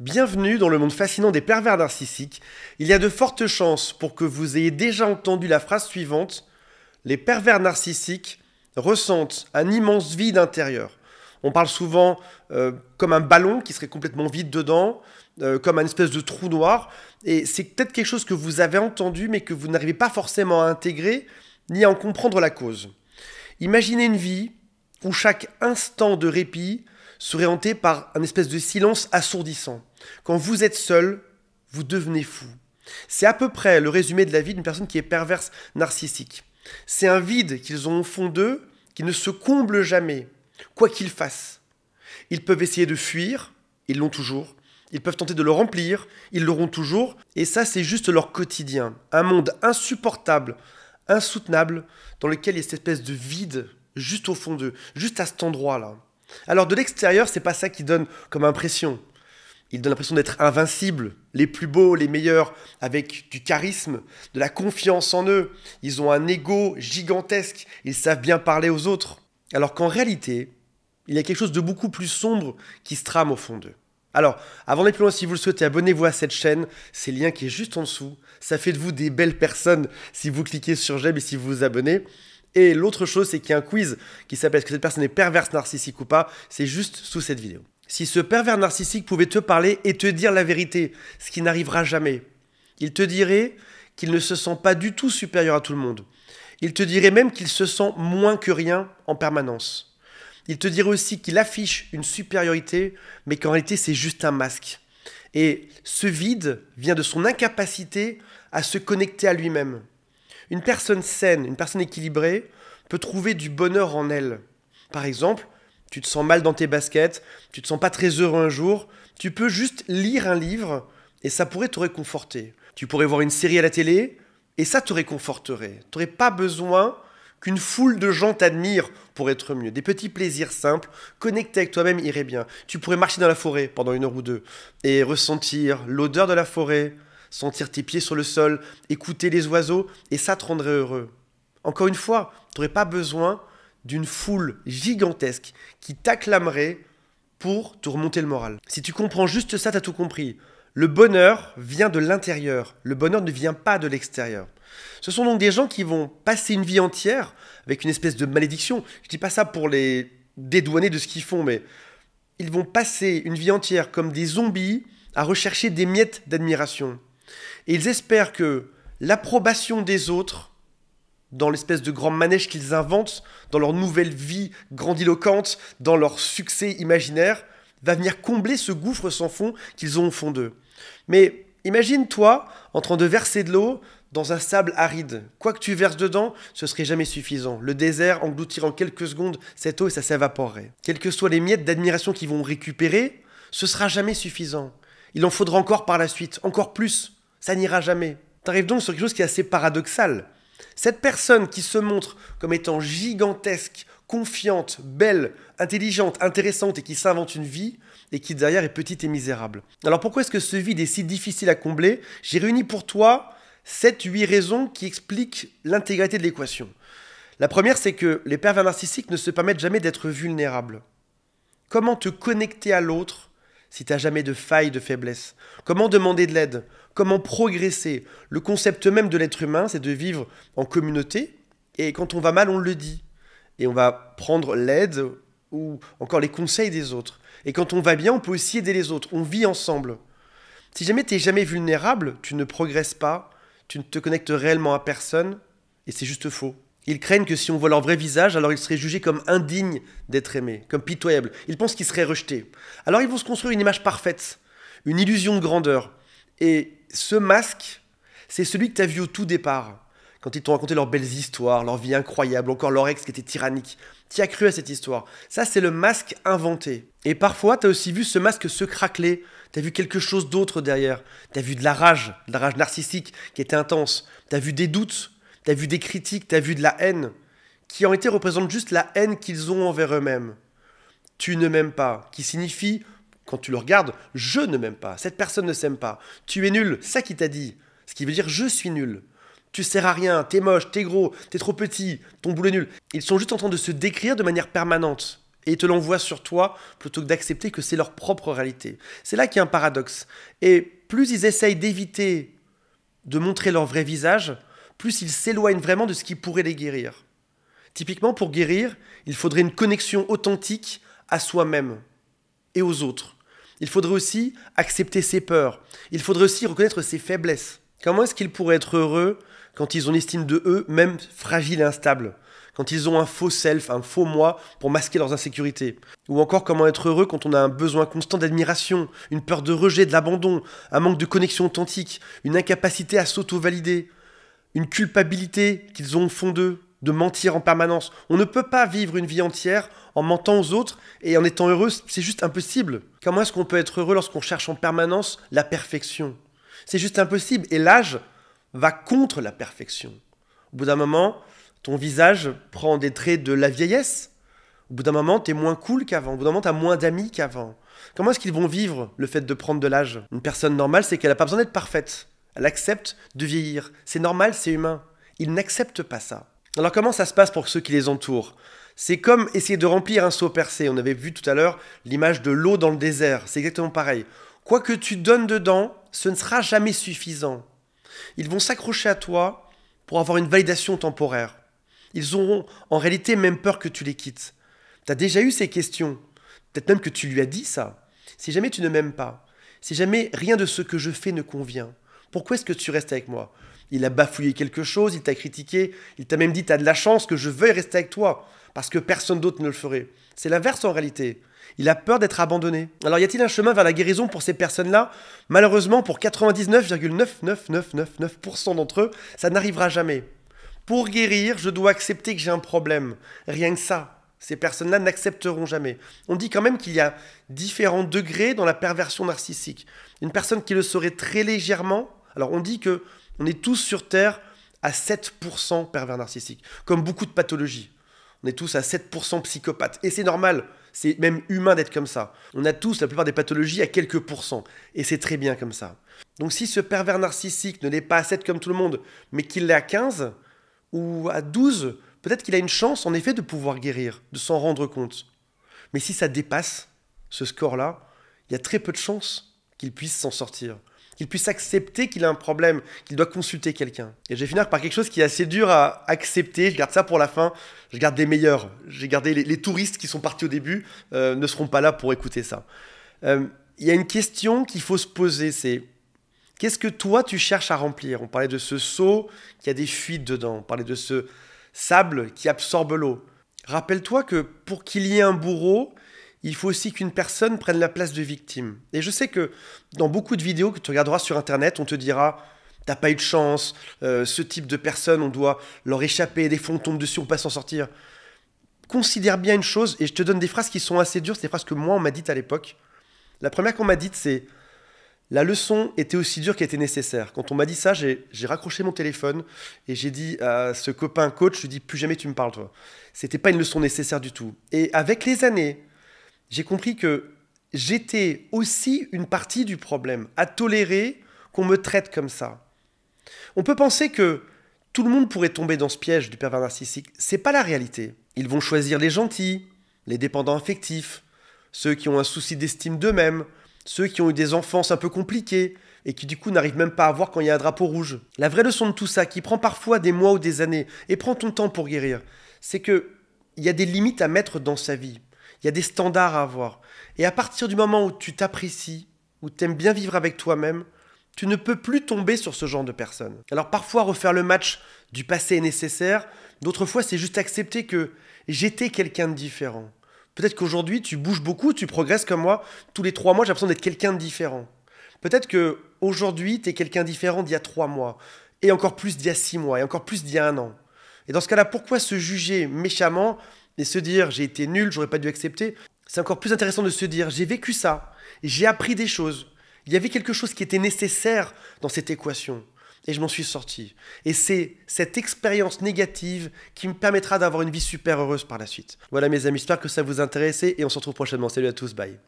Bienvenue dans le monde fascinant des pervers narcissiques. Il y a de fortes chances pour que vous ayez déjà entendu la phrase suivante. Les pervers narcissiques ressentent un immense vide intérieur. On parle souvent euh, comme un ballon qui serait complètement vide dedans, euh, comme un espèce de trou noir. Et c'est peut-être quelque chose que vous avez entendu mais que vous n'arrivez pas forcément à intégrer ni à en comprendre la cause. Imaginez une vie où chaque instant de répit serait hanté par un espèce de silence assourdissant. Quand vous êtes seul, vous devenez fou. C'est à peu près le résumé de la vie d'une personne qui est perverse narcissique. C'est un vide qu'ils ont au fond d'eux qui ne se comble jamais, quoi qu'ils fassent. Ils peuvent essayer de fuir, ils l'ont toujours. Ils peuvent tenter de le remplir, ils l'auront toujours. Et ça, c'est juste leur quotidien. Un monde insupportable, insoutenable, dans lequel il y a cette espèce de vide juste au fond d'eux, juste à cet endroit-là. Alors de l'extérieur, c'est pas ça qui donne comme impression. Ils donne l'impression d'être invincibles, les plus beaux, les meilleurs, avec du charisme, de la confiance en eux. Ils ont un ego gigantesque, ils savent bien parler aux autres. Alors qu'en réalité, il y a quelque chose de beaucoup plus sombre qui se trame au fond d'eux. Alors, avant d'aller plus loin, si vous le souhaitez, abonnez-vous à cette chaîne. C'est le lien qui est juste en dessous. Ça fait de vous des belles personnes si vous cliquez sur j'aime et si vous vous abonnez. Et l'autre chose, c'est qu'il y a un quiz qui s'appelle Est-ce que cette personne est perverse, narcissique ou pas C'est juste sous cette vidéo. Si ce pervers narcissique pouvait te parler et te dire la vérité, ce qui n'arrivera jamais, il te dirait qu'il ne se sent pas du tout supérieur à tout le monde. Il te dirait même qu'il se sent moins que rien en permanence. Il te dirait aussi qu'il affiche une supériorité, mais qu'en réalité c'est juste un masque. Et ce vide vient de son incapacité à se connecter à lui-même. Une personne saine, une personne équilibrée peut trouver du bonheur en elle. Par exemple, tu te sens mal dans tes baskets, tu te sens pas très heureux un jour, tu peux juste lire un livre et ça pourrait te réconforter. Tu pourrais voir une série à la télé et ça te réconforterait. Tu n'aurais pas besoin qu'une foule de gens t'admirent pour être mieux. Des petits plaisirs simples, connectés avec toi-même iraient bien. Tu pourrais marcher dans la forêt pendant une heure ou deux et ressentir l'odeur de la forêt, sentir tes pieds sur le sol, écouter les oiseaux, et ça te rendrait heureux. Encore une fois, tu n'aurais pas besoin d'une foule gigantesque qui t'acclamerait pour te remonter le moral. Si tu comprends juste ça, tu as tout compris. Le bonheur vient de l'intérieur, le bonheur ne vient pas de l'extérieur. Ce sont donc des gens qui vont passer une vie entière avec une espèce de malédiction. Je dis pas ça pour les dédouaner de ce qu'ils font, mais ils vont passer une vie entière comme des zombies à rechercher des miettes d'admiration. Et ils espèrent que l'approbation des autres, dans l'espèce de grand manège qu'ils inventent, dans leur nouvelle vie grandiloquente, dans leur succès imaginaire, va venir combler ce gouffre sans fond qu'ils ont au fond d'eux. Mais imagine-toi en train de verser de l'eau dans un sable aride. Quoi que tu verses dedans, ce serait jamais suffisant. Le désert engloutirait en quelques secondes cette eau et ça s'évaporerait. Quelles que soient les miettes d'admiration qu'ils vont récupérer, ce sera jamais suffisant. Il en faudra encore par la suite, encore plus. Ça n'ira jamais. Tu arrives donc sur quelque chose qui est assez paradoxal. Cette personne qui se montre comme étant gigantesque, confiante, belle, intelligente, intéressante et qui s'invente une vie et qui derrière est petite et misérable. Alors pourquoi est-ce que ce vide est si difficile à combler J'ai réuni pour toi 7-8 raisons qui expliquent l'intégralité de l'équation. La première, c'est que les pervers narcissiques ne se permettent jamais d'être vulnérables. Comment te connecter à l'autre si tu n'as jamais de failles, de faiblesses Comment demander de l'aide comment progresser. Le concept même de l'être humain, c'est de vivre en communauté, et quand on va mal, on le dit. Et on va prendre l'aide ou encore les conseils des autres. Et quand on va bien, on peut aussi aider les autres. On vit ensemble. Si jamais tu es jamais vulnérable, tu ne progresses pas, tu ne te connectes réellement à personne, et c'est juste faux. Ils craignent que si on voit leur vrai visage, alors ils seraient jugés comme indignes d'être aimés, comme pitoyables. Ils pensent qu'ils seraient rejetés. Alors ils vont se construire une image parfaite, une illusion de grandeur. Et ce masque, c'est celui que tu as vu au tout départ. Quand ils t'ont raconté leurs belles histoires, leur vie incroyable, encore leur ex qui était tyrannique. Tu as cru à cette histoire. Ça, c'est le masque inventé. Et parfois, tu as aussi vu ce masque se craqueler. Tu as vu quelque chose d'autre derrière. Tu as vu de la rage, de la rage narcissique qui était intense. Tu as vu des doutes, tu as vu des critiques, tu as vu de la haine, qui en été représentent juste la haine qu'ils ont envers eux-mêmes. Tu ne m'aimes pas, qui signifie quand tu le regardes, je ne m'aime pas, cette personne ne s'aime pas, tu es nul, ça qui t'a dit, ce qui veut dire je suis nul. Tu sers à rien, t'es moche, t'es gros, t'es trop petit, ton boulot est nul. Ils sont juste en train de se décrire de manière permanente et ils te l'envoient sur toi plutôt que d'accepter que c'est leur propre réalité. C'est là qu'il y a un paradoxe. Et plus ils essayent d'éviter de montrer leur vrai visage, plus ils s'éloignent vraiment de ce qui pourrait les guérir. Typiquement, pour guérir, il faudrait une connexion authentique à soi-même et aux autres. Il faudrait aussi accepter ses peurs. Il faudrait aussi reconnaître ses faiblesses. Comment est-ce qu'ils pourraient être heureux quand ils ont l'estime de eux, même fragile et instable Quand ils ont un faux self, un faux moi pour masquer leurs insécurités Ou encore comment être heureux quand on a un besoin constant d'admiration, une peur de rejet, de l'abandon, un manque de connexion authentique, une incapacité à s'auto-valider, une culpabilité qu'ils ont au fond d'eux de mentir en permanence. On ne peut pas vivre une vie entière en mentant aux autres et en étant heureux, c'est juste impossible. Comment est-ce qu'on peut être heureux lorsqu'on cherche en permanence la perfection C'est juste impossible. Et l'âge va contre la perfection. Au bout d'un moment, ton visage prend des traits de la vieillesse. Au bout d'un moment, t'es moins cool qu'avant. Au bout d'un moment, t'as moins d'amis qu'avant. Comment est-ce qu'ils vont vivre le fait de prendre de l'âge Une personne normale, c'est qu'elle n'a pas besoin d'être parfaite. Elle accepte de vieillir. C'est normal, c'est humain. Ils n'acceptent pas ça. Alors comment ça se passe pour ceux qui les entourent C'est comme essayer de remplir un seau percé. On avait vu tout à l'heure l'image de l'eau dans le désert. C'est exactement pareil. Quoi que tu donnes dedans, ce ne sera jamais suffisant. Ils vont s'accrocher à toi pour avoir une validation temporaire. Ils auront en réalité même peur que tu les quittes. Tu as déjà eu ces questions. Peut-être même que tu lui as dit ça. Si jamais tu ne m'aimes pas, si jamais rien de ce que je fais ne convient, pourquoi est-ce que tu restes avec moi il a bafouillé quelque chose, il t'a critiqué, il t'a même dit t'as de la chance que je veuille rester avec toi, parce que personne d'autre ne le ferait. C'est l'inverse en réalité. Il a peur d'être abandonné. Alors y a-t-il un chemin vers la guérison pour ces personnes-là Malheureusement, pour 99,99999% d'entre eux, ça n'arrivera jamais. Pour guérir, je dois accepter que j'ai un problème. Rien que ça. Ces personnes-là n'accepteront jamais. On dit quand même qu'il y a différents degrés dans la perversion narcissique. Une personne qui le saurait très légèrement, alors on dit que on est tous sur Terre à 7% pervers narcissiques, comme beaucoup de pathologies. On est tous à 7% psychopathes. Et c'est normal, c'est même humain d'être comme ça. On a tous la plupart des pathologies à quelques pourcents. Et c'est très bien comme ça. Donc si ce pervers narcissique ne l'est pas à 7 comme tout le monde, mais qu'il l'est à 15 ou à 12, peut-être qu'il a une chance en effet de pouvoir guérir, de s'en rendre compte. Mais si ça dépasse ce score-là, il y a très peu de chances qu'il puisse s'en sortir qu'il puisse accepter qu'il a un problème, qu'il doit consulter quelqu'un. Et je vais finir par quelque chose qui est assez dur à accepter, je garde ça pour la fin, je garde des meilleurs, j'ai gardé les, touristes qui sont partis au début, euh, ne seront pas là pour écouter ça. Euh, il y a une question qu'il faut se poser, c'est qu'est-ce que toi tu cherches à remplir On parlait de ce seau qui a des fuites dedans, on parlait de ce sable qui absorbe l'eau. Rappelle-toi que pour qu'il y ait un bourreau, il faut aussi qu'une personne prenne la place de victime. Et je sais que dans beaucoup de vidéos que tu regarderas sur Internet, on te dira t'as pas eu de chance, euh, ce type de personne, on doit leur échapper, des fonds tombent dessus, on peut pas s'en sortir. Considère bien une chose, et je te donne des phrases qui sont assez dures, c'est des phrases que moi on m'a dites à l'époque. La première qu'on m'a dite, c'est la leçon était aussi dure qu'elle était nécessaire. Quand on m'a dit ça, j'ai raccroché mon téléphone et j'ai dit à ce copain coach, je lui dis plus jamais tu me parles toi. C'était pas une leçon nécessaire du tout. Et avec les années, j'ai compris que j'étais aussi une partie du problème, à tolérer qu'on me traite comme ça. On peut penser que tout le monde pourrait tomber dans ce piège du pervers narcissique. C'est pas la réalité. Ils vont choisir les gentils, les dépendants affectifs, ceux qui ont un souci d'estime d'eux-mêmes, ceux qui ont eu des enfances un peu compliquées et qui du coup n'arrivent même pas à voir quand il y a un drapeau rouge. La vraie leçon de tout ça, qui prend parfois des mois ou des années et prend ton temps pour guérir, c'est que il y a des limites à mettre dans sa vie. Il y a des standards à avoir. Et à partir du moment où tu t'apprécies, où tu aimes bien vivre avec toi-même, tu ne peux plus tomber sur ce genre de personne. Alors parfois refaire le match du passé est nécessaire, d'autres fois c'est juste accepter que j'étais quelqu'un de différent. Peut-être qu'aujourd'hui tu bouges beaucoup, tu progresses comme moi, tous les trois mois j'ai l'impression d'être quelqu'un de différent. Peut-être que aujourd'hui tu es quelqu'un différent d'il y a trois mois, et encore plus d'il y a six mois, et encore plus d'il y a un an. Et dans ce cas-là, pourquoi se juger méchamment et se dire j'ai été nul, j'aurais pas dû accepter, c'est encore plus intéressant de se dire j'ai vécu ça, j'ai appris des choses. Il y avait quelque chose qui était nécessaire dans cette équation et je m'en suis sorti. Et c'est cette expérience négative qui me permettra d'avoir une vie super heureuse par la suite. Voilà mes amis, j'espère que ça vous intéresse et on se retrouve prochainement. Salut à tous, bye.